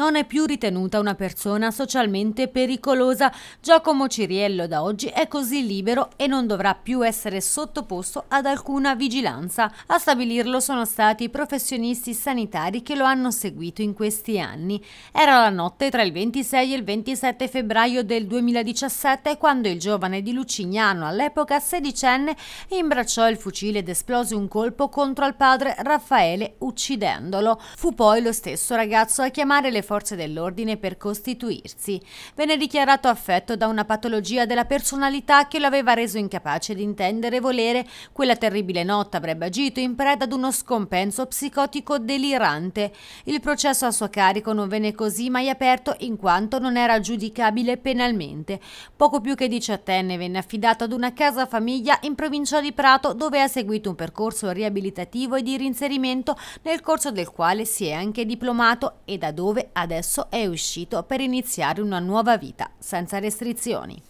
non è più ritenuta una persona socialmente pericolosa. Giacomo Ciriello da oggi è così libero e non dovrà più essere sottoposto ad alcuna vigilanza. A stabilirlo sono stati i professionisti sanitari che lo hanno seguito in questi anni. Era la notte tra il 26 e il 27 febbraio del 2017 quando il giovane di Lucignano, all'epoca sedicenne, imbracciò il fucile ed esplose un colpo contro il padre Raffaele uccidendolo. Fu poi lo stesso ragazzo a chiamare le forze dell'ordine per costituirsi. Venne dichiarato affetto da una patologia della personalità che lo aveva reso incapace di intendere e volere. Quella terribile notte avrebbe agito in preda ad uno scompenso psicotico delirante. Il processo a suo carico non venne così mai aperto in quanto non era giudicabile penalmente. Poco più che diciottenne venne affidato ad una casa famiglia in provincia di Prato dove ha seguito un percorso riabilitativo e di rinserimento nel corso del quale si è anche diplomato e da dove adesso è uscito per iniziare una nuova vita, senza restrizioni.